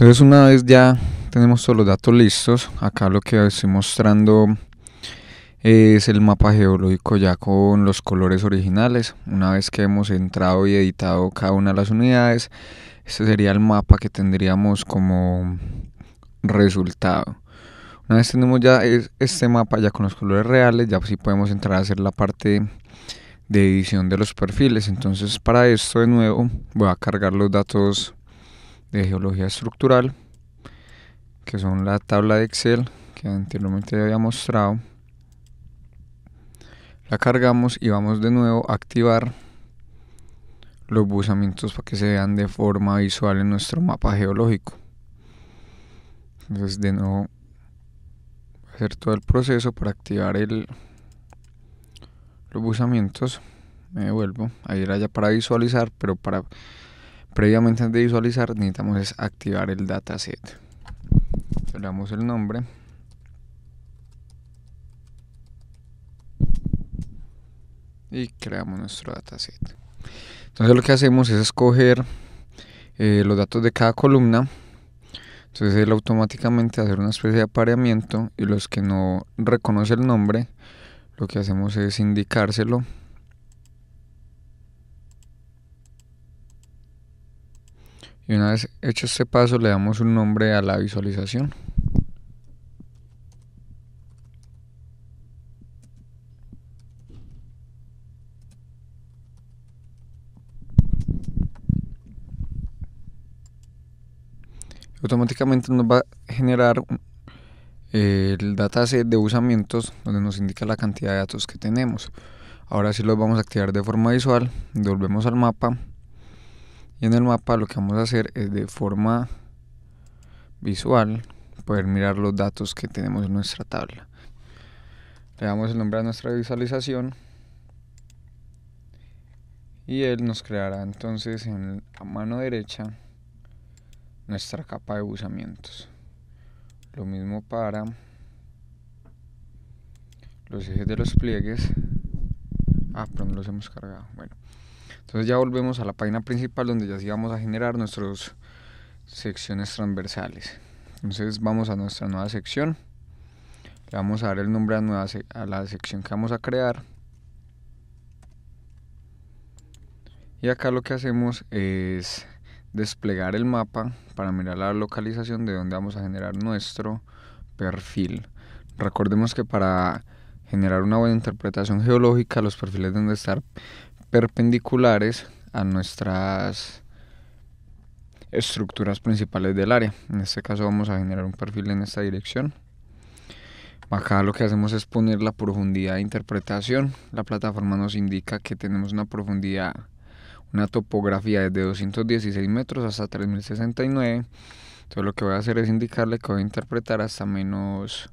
Entonces una vez ya tenemos todos los datos listos, acá lo que estoy mostrando es el mapa geológico ya con los colores originales. Una vez que hemos entrado y editado cada una de las unidades, este sería el mapa que tendríamos como resultado. Una vez tenemos ya este mapa ya con los colores reales, ya sí podemos entrar a hacer la parte de edición de los perfiles. Entonces para esto de nuevo voy a cargar los datos de geología estructural, que son la tabla de Excel que anteriormente había mostrado. La cargamos y vamos de nuevo a activar los buzamientos para que se vean de forma visual en nuestro mapa geológico. Entonces de nuevo hacer todo el proceso para activar el, los buzamientos. Me devuelvo. a ir allá para visualizar, pero para Previamente antes de visualizar necesitamos es activar el dataset. Le damos el nombre. Y creamos nuestro dataset. Entonces lo que hacemos es escoger eh, los datos de cada columna. Entonces él automáticamente hace una especie de apareamiento y los que no reconoce el nombre, lo que hacemos es indicárselo Y una vez hecho este paso le damos un nombre a la visualización. automáticamente nos va a generar eh, el dataset de usamientos donde nos indica la cantidad de datos que tenemos. Ahora sí los vamos a activar de forma visual, volvemos al mapa y en el mapa lo que vamos a hacer es de forma visual poder mirar los datos que tenemos en nuestra tabla. Le damos el nombre a nuestra visualización y él nos creará entonces en la mano derecha nuestra capa de usamientos. Lo mismo para los ejes de los pliegues. Ah, pero no los hemos cargado. Bueno. Entonces ya volvemos a la página principal donde ya sí vamos a generar nuestras secciones transversales. Entonces vamos a nuestra nueva sección. Le vamos a dar el nombre a, a la sección que vamos a crear. Y acá lo que hacemos es desplegar el mapa para mirar la localización de donde vamos a generar nuestro perfil. Recordemos que para generar una buena interpretación geológica, los perfiles deben estar perpendiculares a nuestras estructuras principales del área. En este caso vamos a generar un perfil en esta dirección. Acá lo que hacemos es poner la profundidad de interpretación. La plataforma nos indica que tenemos una profundidad, una topografía desde 216 metros hasta 3069. Entonces lo que voy a hacer es indicarle que voy a interpretar hasta menos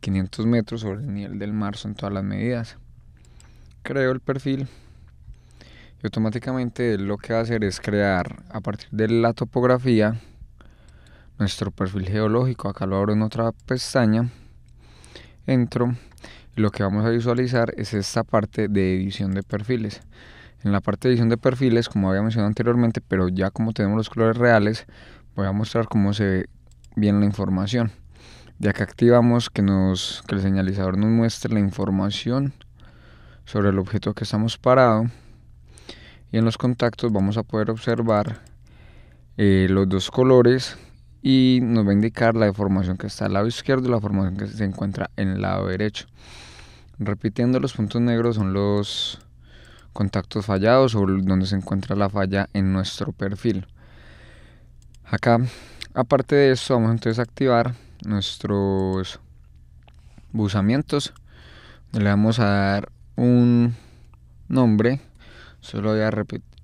500 metros sobre el nivel del mar, en todas las medidas. Creo el perfil automáticamente lo que va a hacer es crear a partir de la topografía nuestro perfil geológico. Acá lo abro en otra pestaña. Entro. Y lo que vamos a visualizar es esta parte de edición de perfiles. En la parte de edición de perfiles, como había mencionado anteriormente, pero ya como tenemos los colores reales, voy a mostrar cómo se ve bien la información. ya que activamos que, nos, que el señalizador nos muestre la información sobre el objeto que estamos parado y en los contactos vamos a poder observar eh, los dos colores y nos va a indicar la deformación que está al lado izquierdo y la formación que se encuentra en el lado derecho. Repitiendo los puntos negros son los contactos fallados o donde se encuentra la falla en nuestro perfil. Acá, aparte de esto, vamos entonces a activar nuestros buzamientos. Le vamos a dar un nombre Solo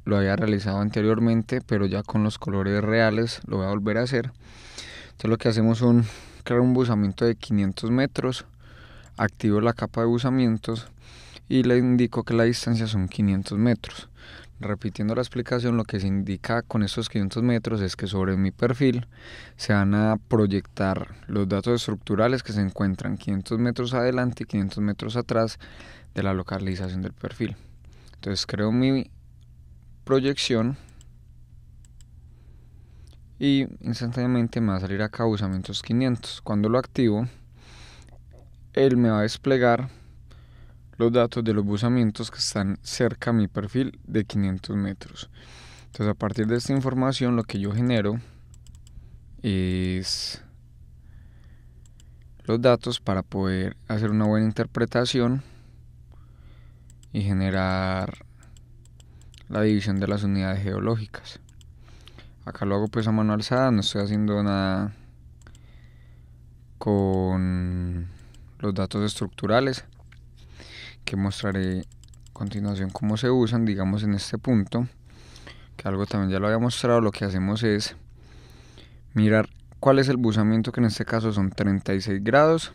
lo había realizado anteriormente, pero ya con los colores reales lo voy a volver a hacer. Entonces lo que hacemos es crear un buzamiento de 500 metros, activo la capa de buzamientos y le indico que la distancia son 500 metros. Repitiendo la explicación, lo que se indica con estos 500 metros es que sobre mi perfil se van a proyectar los datos estructurales que se encuentran 500 metros adelante y 500 metros atrás de la localización del perfil. Entonces creo mi proyección y instantáneamente me va a salir acá causamientos 500. Cuando lo activo, él me va a desplegar los datos de los busamientos que están cerca a mi perfil de 500 metros. Entonces a partir de esta información lo que yo genero es los datos para poder hacer una buena interpretación y generar la división de las unidades geológicas. Acá lo hago pues a mano alzada, no estoy haciendo nada con los datos estructurales que mostraré a continuación cómo se usan, digamos en este punto, que algo también ya lo había mostrado, lo que hacemos es mirar cuál es el buzamiento, que en este caso son 36 grados,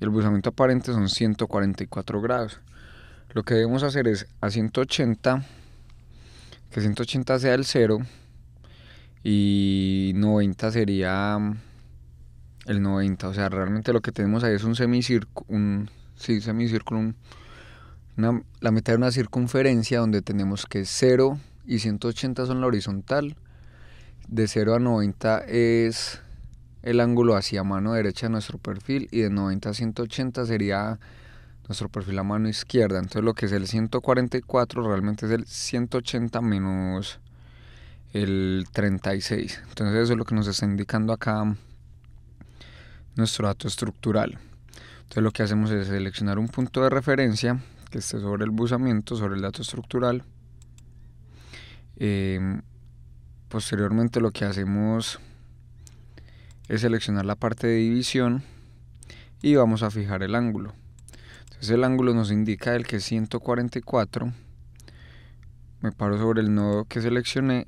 y el buzamiento aparente son 144 grados lo que debemos hacer es a 180, que 180 sea el 0 y 90 sería el 90. O sea, realmente lo que tenemos ahí es un semicírculo, un, sí, semicírculo, la mitad de una circunferencia donde tenemos que 0 y 180 son la horizontal. De 0 a 90 es el ángulo hacia mano derecha de nuestro perfil y de 90 a 180 sería nuestro perfil a mano izquierda. Entonces lo que es el 144 realmente es el 180 menos el 36. Entonces eso es lo que nos está indicando acá nuestro dato estructural. Entonces lo que hacemos es seleccionar un punto de referencia que esté sobre el buzamiento, sobre el dato estructural. Em, posteriormente lo que hacemos es seleccionar la parte de división y vamos a fijar el ángulo. Entonces el ángulo nos indica el que es 144. Me paro sobre el nodo que seleccioné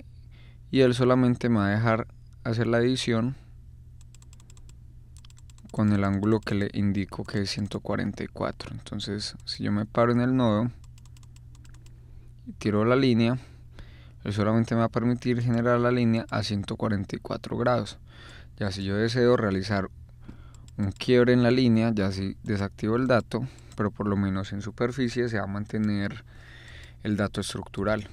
y él solamente me va a dejar hacer la edición con el ángulo que le indico que es 144. Entonces si yo me paro en el nodo y tiro la línea, él solamente me va a permitir generar la línea a 144 grados. Ya si yo deseo realizar un quiebre en la línea, ya si desactivo el dato, pero por lo menos en superficie se va a mantener el dato estructural.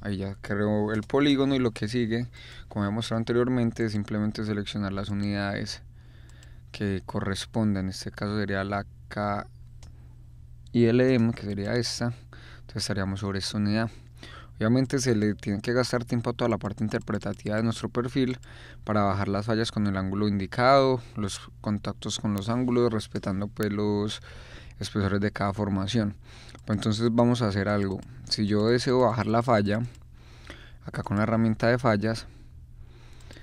Ahí ya creo el polígono y lo que sigue, como he mostrado anteriormente, es simplemente seleccionar las unidades que corresponden, En este caso sería la KILM que sería esta. Entonces estaríamos sobre esta unidad. Obviamente se le tiene que gastar tiempo a toda la parte interpretativa de nuestro perfil para bajar las fallas con el ángulo indicado, los contactos con los ángulos, respetando pues los espesores de cada formación. Pues, entonces vamos a hacer algo. Si yo deseo bajar la falla, acá con la herramienta de fallas,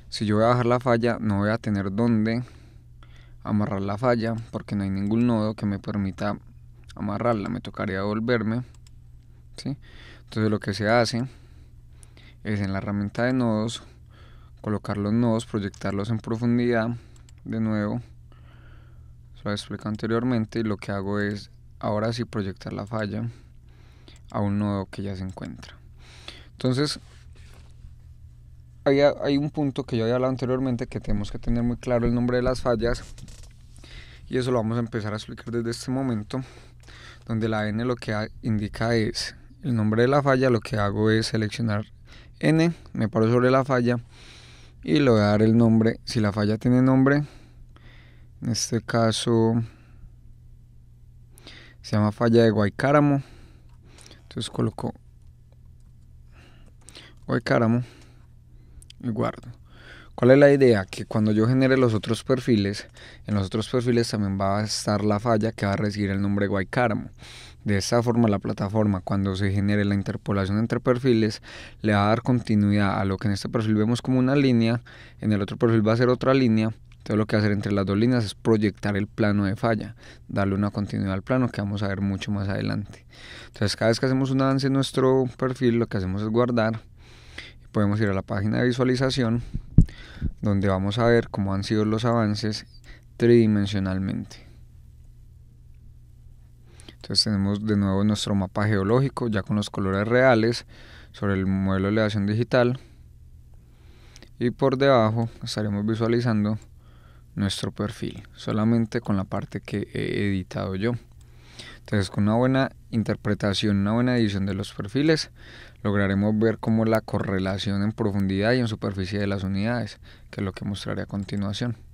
si yo voy a bajar la falla no voy a tener dónde amarrar la falla porque no hay ningún nodo que me permita amarrarla. Me tocaría volverme. ¿sí? Entonces lo que se hace es en la herramienta de nodos colocar los nodos, proyectarlos en profundidad de nuevo. Se lo explico anteriormente y lo que hago es ahora sí proyectar la falla a un nodo que ya se encuentra. Entonces hay, hay un punto que yo había hablado anteriormente que tenemos que tener muy claro el nombre de las fallas y eso lo vamos a empezar a explicar desde este momento donde la n lo que indica es el nombre de la falla, lo que hago es seleccionar N, me paro sobre la falla y le voy a dar el nombre, si la falla tiene nombre, en este caso se llama falla de Guaycáramo, entonces coloco Guaycáramo y guardo. ¿Cuál es la idea? Que cuando yo genere los otros perfiles, en los otros perfiles también va a estar la falla que va a recibir el nombre Guaycáramo. De esta forma, la plataforma, cuando se genere la interpolación entre perfiles, le va a dar continuidad a lo que en este perfil vemos como una línea, en el otro perfil va a ser otra línea. Entonces lo que hacer entre las dos líneas es proyectar el plano de falla, darle una continuidad al plano que vamos a ver mucho más adelante. Entonces cada vez que hacemos un avance en nuestro perfil, lo que hacemos es guardar. y Podemos ir a la página de visualización, donde vamos a ver cómo han sido los avances tridimensionalmente. Entonces tenemos de nuevo nuestro mapa geológico ya con los colores reales sobre el modelo de elevación digital. Y por debajo estaremos visualizando nuestro perfil, solamente con la parte que he editado yo. Entonces con una buena interpretación, una buena edición de los perfiles, lograremos ver cómo la correlación en profundidad y en superficie de las unidades, que es lo que mostraré a continuación.